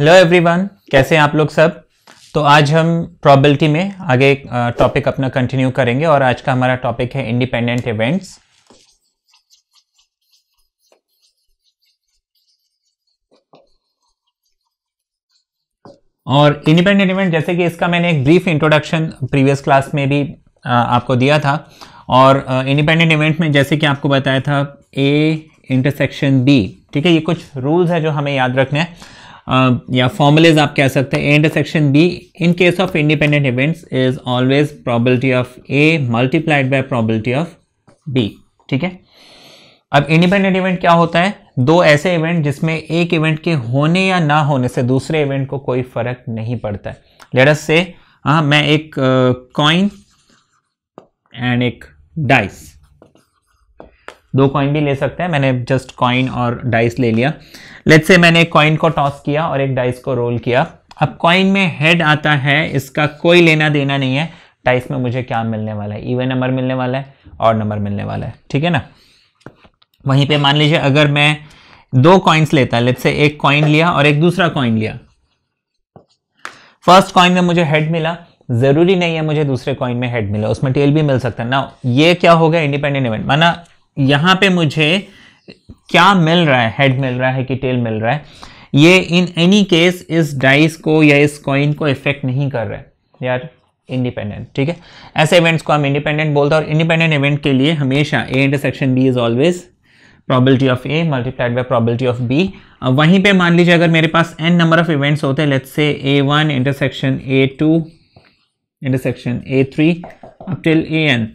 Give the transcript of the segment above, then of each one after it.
hello everyone कैसे हैं आप लोग सब तो आज हम प्रॉबिलिटी में आगे टॉपिक अपना कंटिन्यू करेंगे और आज का हमारा टॉपिक है इंडिपेंडेंट इवेंट्स और इंडिपेंडेंट इवेंट जैसे कि इसका मैंने एक ब्रीफ इंट्रोडक्शन प्रीवियस क्लास में भी आपको दिया था और इंडिपेंडेंट इवेंट में जैसे कि आपको बताया था ए इंटरसेक्शन बी ठीक है ये कुछ रूल्स है जो हमें याद रखने हैं या um, फॉर्मुलेज आप कह सकते हैं and intersection B in case of independent events is always probability of A multiplied by probability of B ठीक है अब इंडिपेंडेंट इवेंट क्या होता है दो ऐसे इवेंट जिसमें एक इवेंट के होने या ना होने से दूसरे इवेंट को कोई फर्क नहीं पड़ता है लेटस से हाँ मैं एक कॉइन uh, एंड एक डाइस दो कॉइन भी ले सकते हैं मैंने जस्ट कॉइन और डाइस ले लिया लेट से मैंने एक कॉइन को टॉस किया और एक डाइस को रोल किया अब कॉइन में हेड आता है इसका कोई लेना देना नहीं है डाइस में मुझे क्या मिलने वाला है इवन नंबर मिलने वाला है और नंबर मिलने वाला है ठीक है ना वहीं पे मान लीजिए अगर मैं दो कॉइन्स लेता लेट से एक कॉइन लिया और एक दूसरा कॉइन लिया फर्स्ट कॉइन में मुझे हेड मिला जरूरी नहीं है मुझे दूसरे कॉइन में हेड मिला उसमें टेल भी मिल सकता है ना ये क्या हो गया इंडिपेंडेंट इवेंट माना यहाँ पे मुझे क्या मिल रहा है हेड मिल रहा है कि टेल मिल रहा है ये इन एनी केस इस डाइस को या इस कॉइन को इफेक्ट नहीं कर रहा है यार इंडिपेंडेंट ठीक है ऐसे इवेंट्स को हम इंडिपेंडेंट बोलते हैं और इंडिपेंडेंट इवेंट के लिए हमेशा A intersection B is always probability of A multiplied by probability of B वहीं पे मान लीजिए अगर मेरे पास एन नंबर ऑफ इवेंट्स होते हैं let's say A one intersection A two intersection A three up till A n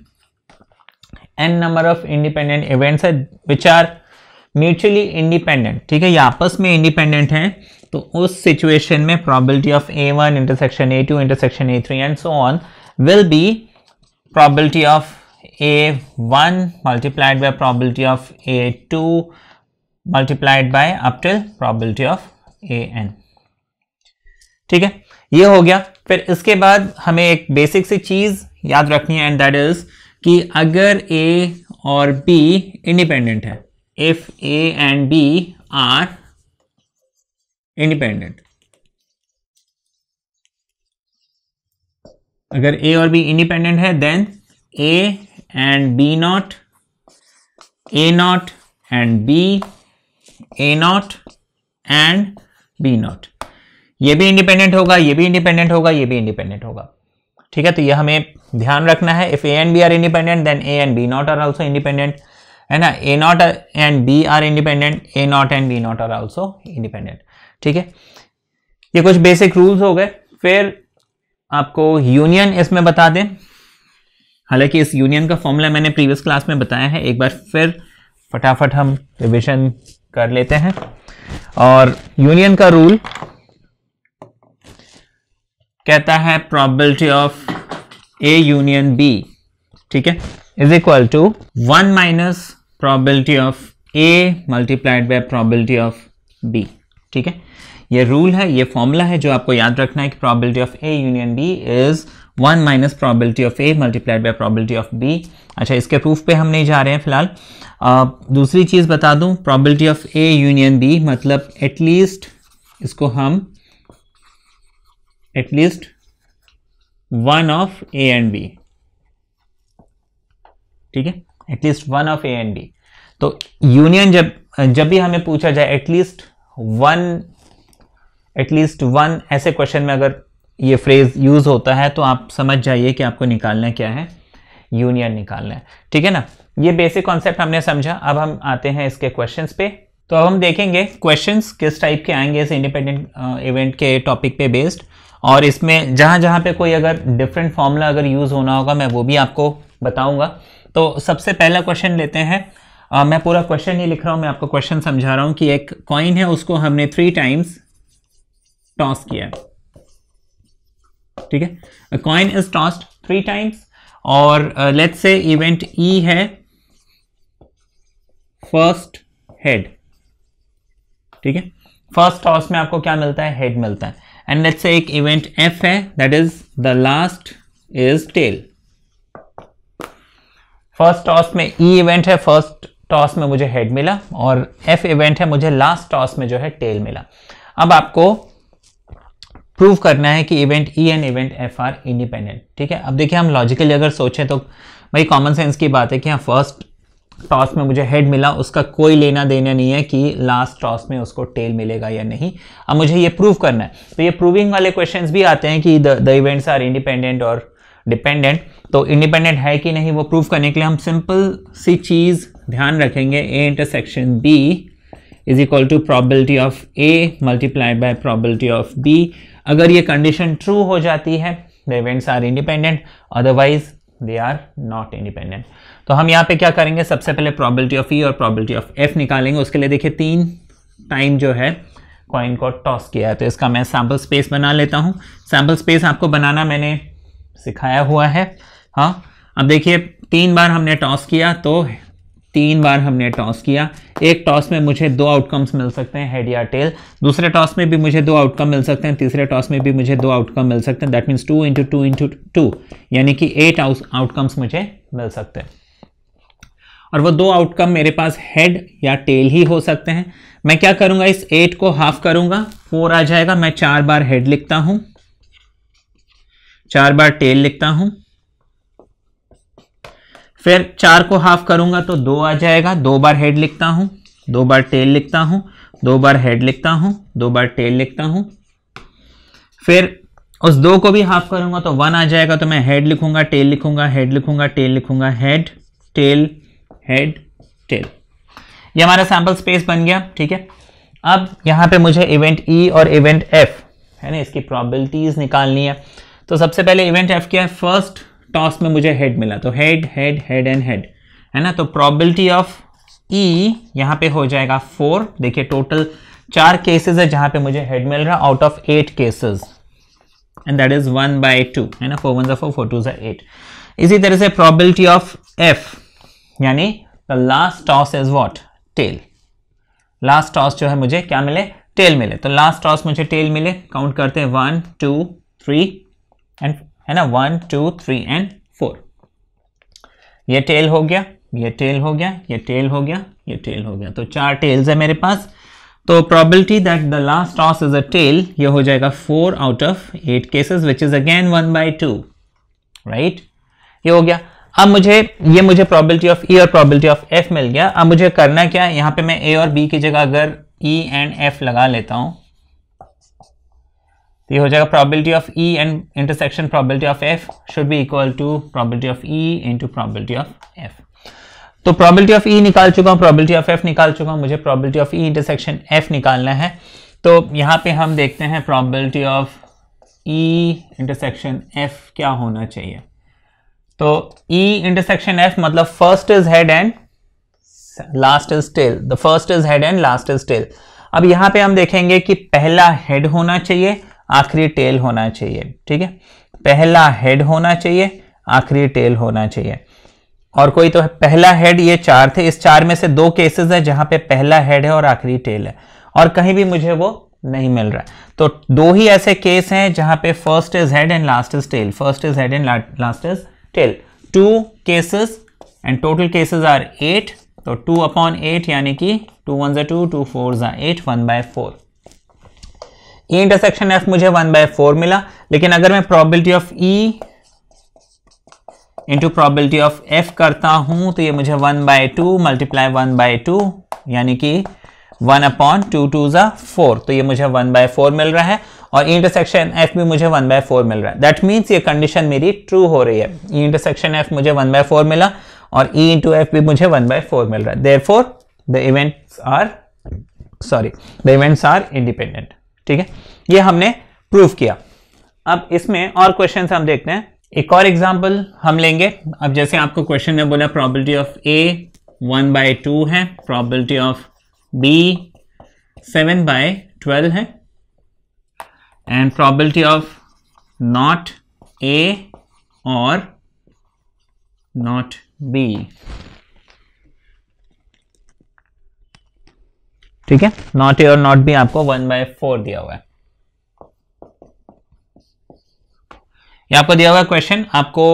n number of independent events है विच आर म्यूचुअली इंडिपेंडेंट ठीक है ये आपस में इंडिपेंडेंट हैं तो उस सिचुएशन में probability of A one intersection A two intersection A three and so on will be probability of A one multiplied by probability of A two multiplied by up till probability of A n ठीक है ये हो गया फिर इसके बाद हमें एक बेसिक सी चीज़ याद रखनी है एंड दैट इज़ कि अगर ए और बी इंडिपेंडेंट है if A and B are independent अगर ए और बी इंडिपेंडेंट है then A and B not A not and B A not and B not ये भी इंडिपेंडेंट होगा ये भी इंडिपेंडेंट होगा ये भी इंडिपेंडेंट होगा ठीक है तो यह हमें ध्यान रखना है if A and B are independent then A and B not are also independent है ना A not and B are independent A not and B not are also independent ठीक है ये कुछ बेसिक रूल्स हो गए फिर आपको यूनियन इसमें बता दें हालांकि इस यूनियन का फॉर्मूला मैंने प्रीवियस क्लास में बताया है एक बार फिर फटाफट हम रिविजन कर लेते हैं और यूनियन का रूल कहता है probability of A union B ठीक है is equal to one minus probability of A multiplied by probability of B ठीक है ये रूल है ये फॉर्मूला है जो आपको याद रखना है कि probability of A union B is one minus probability of A multiplied by probability of B अच्छा इसके प्रूफ पे हम नहीं जा रहे हैं फिलहाल दूसरी चीज़ बता दूं probability of A union B मतलब एटलीस्ट इसको हम at least one of A and B ठीक है at least one of A and B तो यूनियन जब जब भी हमें पूछा जाए एटलीस्ट वन एटलीस्ट वन ऐसे क्वेश्चन में अगर ये फ्रेज यूज होता है तो आप समझ जाइए कि आपको निकालना क्या है यूनियन निकालना है ठीक है ना ये बेसिक कॉन्सेप्ट हमने समझा अब हम आते हैं इसके क्वेश्चंस पे तो अब हम देखेंगे क्वेश्चंस किस टाइप के आएंगे इस इंडिपेंडेंट इवेंट uh, के टॉपिक पे बेस्ड और इसमें जहाँ जहाँ पे कोई अगर डिफरेंट फॉर्मूला अगर यूज़ होना होगा मैं वो भी आपको बताऊंगा तो सबसे पहला क्वेश्चन लेते हैं आ, मैं पूरा क्वेश्चन ही लिख रहा हूँ मैं आपको क्वेश्चन समझा रहा हूँ कि एक कॉइन है उसको हमने थ्री टाइम्स टॉस किया ठीक है coin is tossed three times और लेट्स से इवेंट ई है फर्स्ट हेड ठीक है फर्स्ट टॉस में आपको क्या मिलता है हेड मिलता है एंड लेट्स से एक इवेंट एफ है that is the last is tail first toss में ई e इवेंट है फर्स्ट टॉस में मुझे हेड मिला और एफ इवेंट है मुझे लास्ट टॉस में जो है टेल मिला अब आपको प्रूव करना है कि event E and event F are independent ठीक है अब देखिए हम लॉजिकली अगर सोचें तो भाई कॉमन सेंस की बात है कि हाँ फर्स्ट टॉस में मुझे हेड मिला उसका कोई लेना देना नहीं है कि लास्ट टॉस में उसको टेल मिलेगा या नहीं अब मुझे ये प्रूव करना है तो ये प्रूविंग वाले क्वेश्चंस भी आते हैं कि द इवेंट्स आर इंडिपेंडेंट और डिपेंडेंट तो इंडिपेंडेंट है कि नहीं वो प्रूव करने के लिए हम सिंपल सी चीज़ ध्यान रखेंगे A intersection B is equal to probability of A multiply by probability of B अगर ये कंडीशन ट्रू हो जाती है the events are independent otherwise they are not independent तो हम यहाँ पे क्या करेंगे सबसे पहले प्रॉबिलिटी ऑफ ई और प्रॉबिलिटी ऑफ एफ निकालेंगे उसके लिए देखिए तीन टाइम जो है कॉइन को टॉस किया है तो इसका मैं सैम्पल स्पेस बना लेता हूँ सैम्पल स्पेस आपको बनाना मैंने सिखाया हुआ है हाँ अब देखिए तीन बार हमने टॉस किया तो तीन बार हमने टॉस किया एक टॉस में मुझे दो आउटकम्स मिल सकते हैं हेड या टेल दूसरे टॉस में भी मुझे दो आउटकम मिल सकते हैं तीसरे टॉस में भी मुझे दो आउटकम मिल सकते हैं that means two into two into two यानी कि एट आउटकम्स मुझे मिल सकते हैं और वो दो आउटकम मेरे पास हेड या टेल ही हो सकते हैं मैं क्या करूंगा इस एट को हाफ करूंगा फोर आ जाएगा मैं चार बार हेड लिखता हूं चार बार टेल लिखता हूं फिर चार को हाफ करूंगा तो दो आ जाएगा दो बार हेड लिखता हूं दो बार टेल लिखता हूं दो बार हेड लिखता हूं दो बार टेल लिखता हूं फिर उस दो को भी हाफ करूंगा तो वन आ जाएगा तो मैं हेड लिखूंगा टेल लिखूंगा हेड लिखूंगा टेल लिखूंगा हेड टेल हेड टेल ये हमारा सैम्पल स्पेस बन गया ठीक है अब यहाँ पे मुझे इवेंट ई e और इवेंट एफ है ना इसकी प्रॉबिलिटीज निकालनी है तो सबसे पहले इवेंट एफ क्या है फर्स्ट टॉस में मुझे हेड मिला तो head head head and head है ना तो प्रॉबिलिटी ऑफ ई यहाँ पे हो जाएगा फोर देखिए टोटल चार केसेस है जहाँ पे मुझे हेड मिल रहा out of eight cases and that is one by two है ना four one four four two ज़ा एट इसी तरह से प्रॉबिलिटी ऑफ एफ यानी the last toss is what tail last toss जो है मुझे क्या मिले टेल मिले तो लास्ट टॉस मुझे टेल मिले काउंट करते हैं वन टू थ्री एंड है ना one two three and four ये टेल हो गया ये टेल हो गया ये टेल हो गया ये टेल हो गया तो चार टेल्स है मेरे पास तो probability that the last toss is a tail ये हो जाएगा four out of eight cases which is again one by two right ये हो गया अब मुझे ये मुझे प्रॉबिलिटी ऑफ ई और प्रॉबिलिटी ऑफ एफ मिल गया अब मुझे करना क्या है यहाँ पे मैं ए और बी की जगह अगर ई एंड एफ लगा लेता हूँ तो ये हो जाएगा probability of E and intersection probability of F should be equal to probability of E into probability of F तो प्रॉबिलिटी ऑफ ई निकाल चुका हूँ प्रॉबिलिटी ऑफ एफ निकाल चुका हूँ मुझे probability of E intersection F निकालना है तो यहाँ पे हम देखते हैं probability of E intersection F क्या होना चाहिए तो E इंटरसेक्शन F मतलब first is head and last is tail the first is head and last is tail अब यहां पे हम देखेंगे कि पहला हेड होना चाहिए आखिरी टेल होना चाहिए ठीक है पहला हेड होना चाहिए आखिरी टेल होना चाहिए और कोई तो पहला हेड ये चार थे इस चार में से दो केसेस है जहां पे पहला हेड है और आखिरी टेल है और कहीं भी मुझे वो नहीं मिल रहा है तो दो ही ऐसे केस हैं जहां पे first is head and last is tail first is head and last is tail two cases and total cases are eight तो टू अपॉन एट यानी कि टू वन ज़ा टू टू फोर ज़ा eight one by four E intersection F मुझे one by four मिला लेकिन अगर मैं probability of E into probability of F करता हूं तो ये मुझे one by two multiply one by two यानी कि वन अपॉन टू टू जो फोर तो ये मुझे वन बाय फोर मिल रहा है और इंटरसेक्शन एफ भी मुझे वन बाय फोर मिल रहा है दैट मीन्स ये कंडीशन मेरी ट्रू हो रही है ई इंटरसेक्शन एफ मुझे वन बाय फोर मिला और ई इंटू एफ भी मुझे वन बाय फोर मिल रहा है therefore the events are sorry the events are independent ठीक है ये हमने प्रूव किया अब इसमें और क्वेश्चन हम देखते हैं एक और एग्जाम्पल हम लेंगे अब जैसे आपको क्वेश्चन में बोला probability of A one by two है probability of B seven by twelve है and probability of not A or not B ठीक है नॉट ए और नॉट बी आपको वन बाय फोर दिया हुआ है ये आपको दिया हुआ क्वेश्चन आपको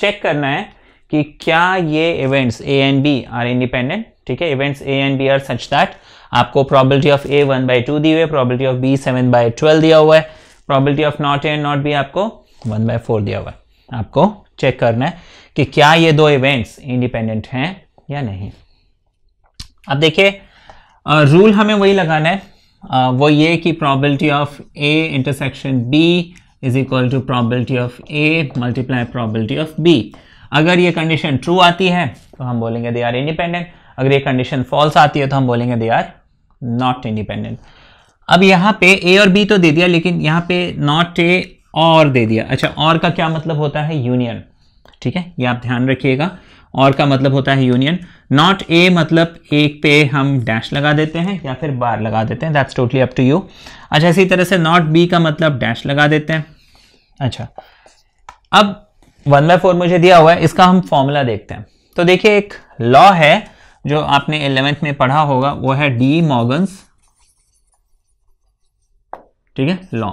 चेक करना है कि क्या ये events A and B are independent ठीक है events A and B are such that आपको probability of A one by two दी हुई है probability of B seven by twelve दिया हुआ है probability of not A and not B आपको वन बाई फोर दिया हुआ है आपको चेक करना है कि क्या ये दो इवेंट्स इंडिपेंडेंट हैं या नहीं अब देखिए रूल हमें वही लगाना है आ, वो ये कि probability of A intersection B is equal to probability of A multiply probability of B अगर ये कंडीशन ट्रू आती है तो हम बोलेंगे दे आर इंडिपेंडेंट अगर ये कंडीशन फॉल्स आती है तो हम बोलेंगे दे आर नॉट इंडिपेंडेंट अब यहाँ पे ए और बी तो दे दिया लेकिन यहाँ पे नॉट ए और दे दिया अच्छा और का क्या मतलब होता है यूनियन ठीक है ये आप ध्यान रखिएगा और का मतलब होता है यूनियन नॉट ए मतलब एक पे हम डैश लगा देते हैं या फिर बार लगा देते हैं that's totally up to you अच्छा इसी तरह से नॉट बी का मतलब डैश लगा देते हैं अच्छा अब वन बाय फोर मुझे दिया हुआ है इसका हम फॉर्मूला देखते हैं तो देखिए एक लॉ है जो आपने एलेवेंथ में पढ़ा होगा वो है डी मॉगन्स ठीक है law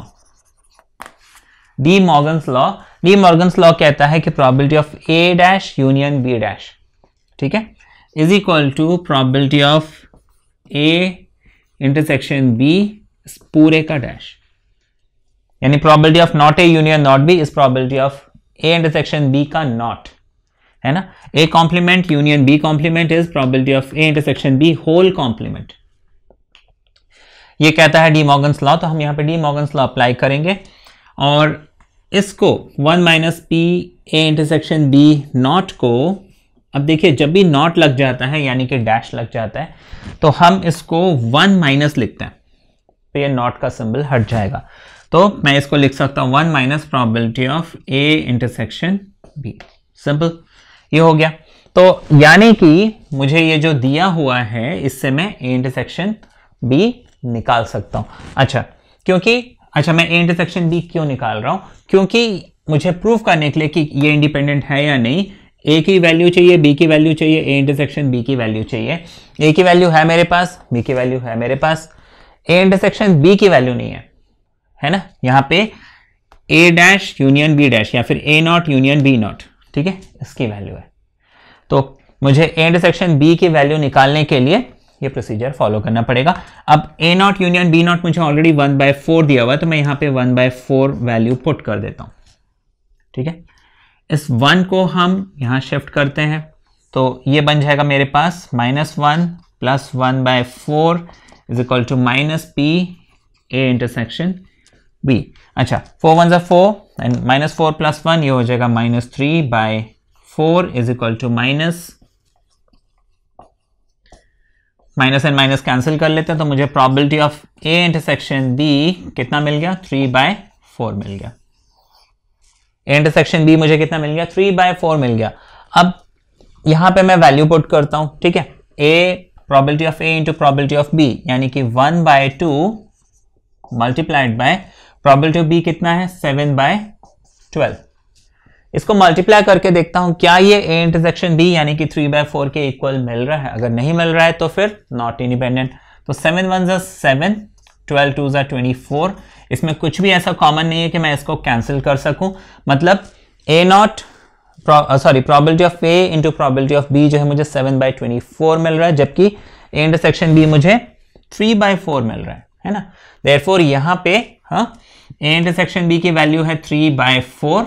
De Morgan's law De Morgan's law कहता है कि probability of A dash union B dash ठीक है is equal to probability of A intersection B पूरे का डैश यानी probability of not A union not B is probability of A intersection B का not है ना A complement union B complement is probability of A intersection B whole complement ये कहता है D Morgan's law तो हम यहां पे डी मॉगन्स लॉ अप्लाई करेंगे और इसको one minus P A intersection B not को अब देखिए जब भी नॉट लग जाता है यानी कि डैश लग जाता है तो हम इसको वन माइनस लिखते हैं तो ये नॉट का सिंबल हट जाएगा तो मैं इसको लिख सकता हूं one minus probability of A intersection B simple ये हो गया तो यानी कि मुझे ये जो दिया हुआ है इससे मैं ए इंटरसेक्शन बी निकाल सकता हूं अच्छा क्योंकि अच्छा मैं ए इंटरसेक्शन बी क्यों निकाल रहा हूं क्योंकि मुझे प्रूफ करने के लिए कि ये इंडिपेंडेंट है या नहीं ए की वैल्यू चाहिए बी की वैल्यू चाहिए ए इंटरसेक्शन बी की वैल्यू चाहिए ए की वैल्यू है मेरे पास बी की वैल्यू है मेरे पास ए इंटरसेक्शन बी की वैल्यू नहीं है है ना यहां पे A dash union B dash या फिर A not union B not ठीक है इसकी वैल्यू है तो मुझे एंड सेक्शन बी की वैल्यू निकालने के लिए ये प्रोसीजर फॉलो करना पड़ेगा अब A not union B not मुझे ऑलरेडी वन बाय फोर दिया हुआ है तो मैं यहां पे one by four value put कर देता हूं ठीक है इस वन को हम यहां शिफ्ट करते हैं तो ये बन जाएगा मेरे पास minus one plus one by four is equal to minus P A intersection B अच्छा फोर वन जो four and minus four plus one ये हो जाएगा minus three by four is equal to minus minus and minus cancel कर लेते हैं तो मुझे probability of A intersection B कितना मिल गया थ्री बाय फोर मिल गया ए इंटरसेक्शन बी मुझे कितना मिल गया थ्री बाय फोर मिल गया अब यहां पे मैं वैल्यू पुट करता हूं ठीक है A probability of A into probability of B यानी कि one by two multiplied by probability of B कितना है सेवन बाय ट्वेल्व इसको मल्टीप्लाई करके देखता हूं क्या ये ए इंटरसेक्शन बी यानी कि थ्री बाय फोर के इक्वल मिल रहा है अगर नहीं मिल रहा है तो फिर नॉट इंडिपेंडेंट तो सेवन वन ज़ा सेवन ट्वेल्व टू ज़ा ट्वेंटी फोर इसमें कुछ भी ऐसा कॉमन नहीं है कि मैं इसको कैंसिल कर सकूं मतलब A not sorry probability of A into probability of B जो है मुझे सेवन बाई ट्वेंटी फोर मिल रहा है जबकि ए इंटरसेक्शन बी मुझे थ्री बाय फोर मिल रहा है है ना देर फोर यहाँ पे हाँ इंटरसेक्शन बी की वैल्यू है three by four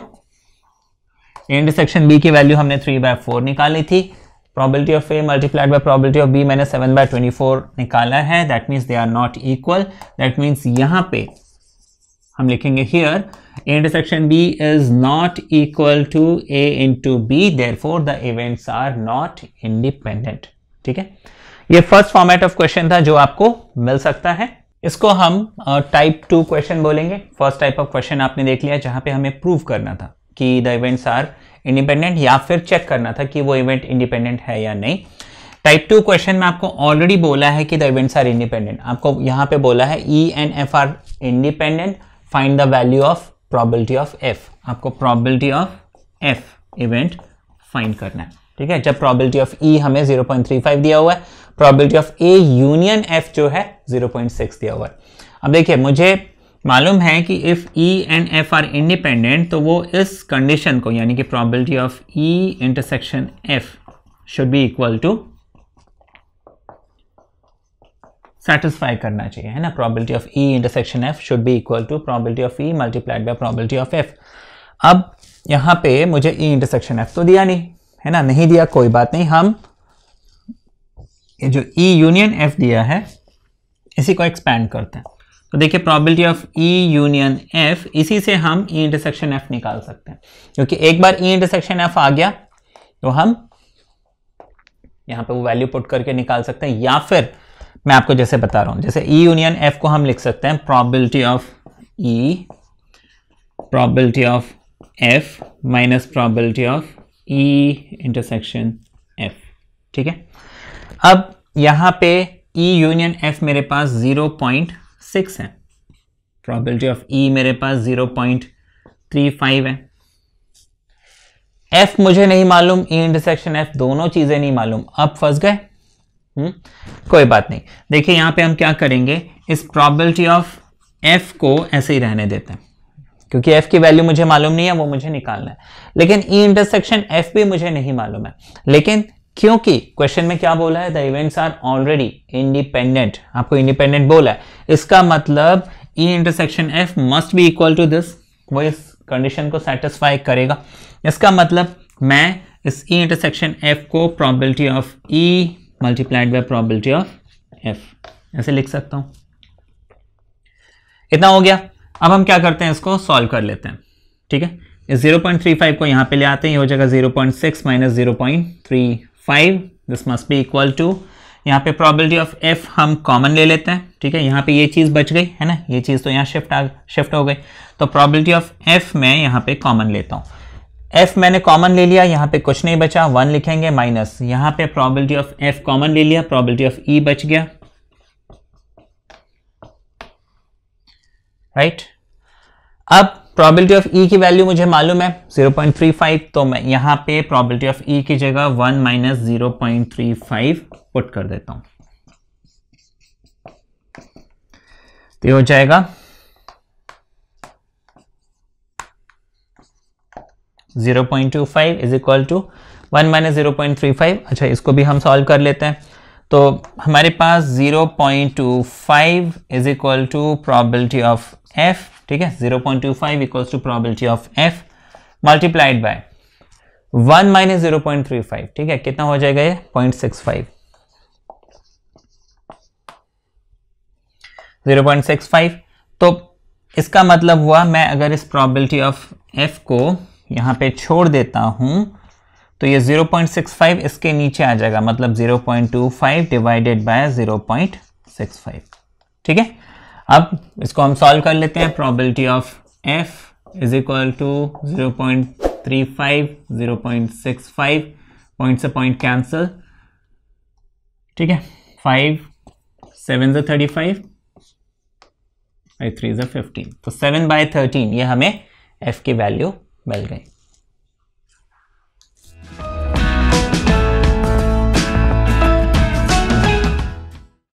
intersection B की वैल्यू हमने थ्री बाय फोर निकाली थी probability of A multiplied by probability of B मैंने सेवन बाय ट्वेंटी फोर निकाला है that means they are not equal that means यहाँ पे हम लिखेंगे here B is not equal to A into B B for the events are not independent ठीक है ये फर्स्ट फॉर्मेट ऑफ क्वेश्चन था जो आपको मिल सकता है इसको हम टाइप टू क्वेश्चन बोलेंगे फर्स्ट टाइप ऑफ क्वेश्चन आपने देख लिया जहाँ पे हमें प्रूव करना था कि द इवेंट्स आर इंडिपेंडेंट या फिर चेक करना था कि वो इवेंट इंडिपेंडेंट है या नहीं टाइप टू क्वेश्चन में आपको ऑलरेडी बोला है कि द इवेंट्स आर इंडिपेंडेंट आपको यहाँ पे बोला है E and F are independent find the value of probability of F आपको probability of F event find करना है ठीक है जब प्रोबेबिलिटी ऑफ ई हमें 0.35 दिया हुआ है probability of A union F जो है 0.6 दिया हुआ है अब देखिए मुझे मालूम है कि if E and F are independent तो वो इस कंडीशन को यानी कि probability of E intersection F should be equal to satisfy करना चाहिए है ना probability of E intersection F should be equal to probability of E multiplied by probability of F अब यहां पे मुझे ई इंटरसेक्शन एफ तो दिया नहीं है ना नहीं दिया कोई बात नहीं हम ये जो ई यूनियन एफ दिया है इसी को एक्सपैंड करते हैं तो देखिए probability of E union F इसी से हम ई इंटरसेक्शन एफ निकाल सकते हैं क्योंकि एक बार ई इंटरसेक्शन एफ आ गया तो हम यहां पे वो वैल्यू पुट करके निकाल सकते हैं या फिर मैं आपको जैसे बता रहा हूं जैसे ई यूनियन एफ को हम लिख सकते हैं probability of E probability of F minus probability of E intersection F ठीक है अब यहां पे ई यूनियन एफ मेरे पास 0.6 है प्रॉबिलिटी ऑफ ई मेरे पास 0.35 है एफ मुझे नहीं मालूम ई इंटरसेक्शन एफ दोनों चीजें नहीं मालूम अब फंस गए हम्म, कोई बात नहीं देखिए यहां पे हम क्या करेंगे इस प्रॉबिलिटी ऑफ एफ को ऐसे ही रहने देते हैं क्योंकि f की वैल्यू मुझे मालूम नहीं है वो मुझे निकालना है लेकिन e इंटरसेक्शन f भी मुझे नहीं मालूम है लेकिन क्योंकि क्वेश्चन में क्या बोला है the events are already independent आपको इंडिपेंडेंट बोला है इसका मतलब E intersection F must be equal to this वो इस कंडीशन को सेटिस्फाई करेगा इसका मतलब मैं इस ई इंटरसेक्शन एफ को probability of E multiplied by probability of F ऐसे लिख सकता हूं इतना हो गया अब हम क्या करते हैं इसको सॉल्व कर लेते हैं ठीक है इस 0.35 को यहाँ पे ले आते हैं ये हो जाएगा 0.6 point six minus zero this must be equal to यहाँ पे प्रॉबिलिटी ऑफ एफ हम कॉमन ले लेते हैं ठीक है यहाँ पे ये चीज़ बच गई है ना ये चीज़ तो यहाँ शिफ्ट आ शिफ्ट हो गई तो प्रॉबिलिटी ऑफ एफ मैं यहाँ पे कॉमन लेता हूँ एफ मैंने कॉमन ले लिया यहाँ पे कुछ नहीं बचा वन लिखेंगे माइनस यहाँ पे प्रॉबिलिटी ऑफ एफ कॉमन ले लिया प्रॉबिलिटी ऑफ ई बच गया राइट अब प्रोबेबिलिटी ऑफ ई की वैल्यू मुझे मालूम है 0.35 तो मैं यहां पे प्रोबेबिलिटी ऑफ ई की जगह 1 माइनस जीरो पुट कर देता हूं तो हो जाएगा 0.25 point two five is equal to one minus zero point three five अच्छा इसको भी हम सॉल्व कर लेते हैं तो हमारे पास 0.25 point two five is equal to probability of F ठीक है 0.25 point two five equal to probability of F multiplied by one minus zero point three five ठीक है कितना हो जाएगा ये point six five zero point six five तो इसका मतलब हुआ मैं अगर इस प्रॉबिलिटी ऑफ एफ को यहाँ पे छोड़ देता हूँ तो ये 0.65 इसके नीचे आ जाएगा मतलब 0.25 डिवाइडेड बाय 0.65 ठीक है अब इसको हम सॉल्व कर लेते हैं probability of F is equal to 0.35 0.65 point से पॉइंट कैंसिल ठीक है फाइव सेवन से थर्टी फाइव बाई थ्री से फिफ्टीन तो सेवन बाय थर्टीन ये हमें एफ की वैल्यू मिल गई